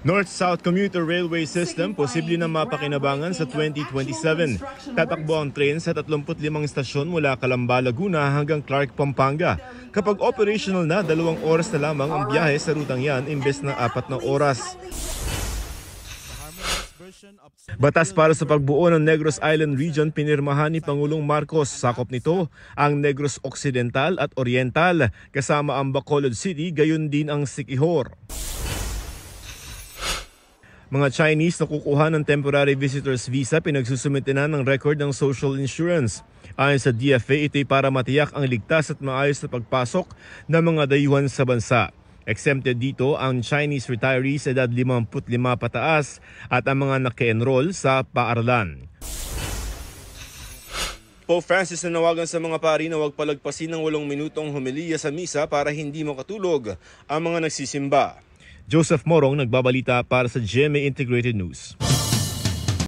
North-South Commuter Railway System posible na mapakinabangan sa 2027. Tatakbo ang train sa 35 istasyon mula Calamba, Laguna hanggang Clark, Pampanga. Kapag operational na, dalawang oras na lamang ang biyahe sa rutang yan imbes na apat na oras. Batas para sa pagbuo ng Negros Island Region pinirmahan ni Pangulong Marcos. Sakop nito ang Negros Occidental at Oriental kasama ang Bacolod City gayon din ang Sikihor. Mga Chinese na kukuha ng temporary visitor's visa pinagsusumite na ng record ng social insurance. Ayon sa DFA, ito'y para matiyak ang ligtas at maayos na pagpasok ng mga dayuhan sa bansa. Exempted dito ang Chinese retirees edad 55 pataas at ang mga nake-enroll sa paaralan. Pope Francis nanawagan sa mga pari na huwag palagpasin ng walong minutong humiliya sa misa para hindi makatulog ang mga nagsisimba. Joseph Morong nagbabalita para sa GMA Integrated News.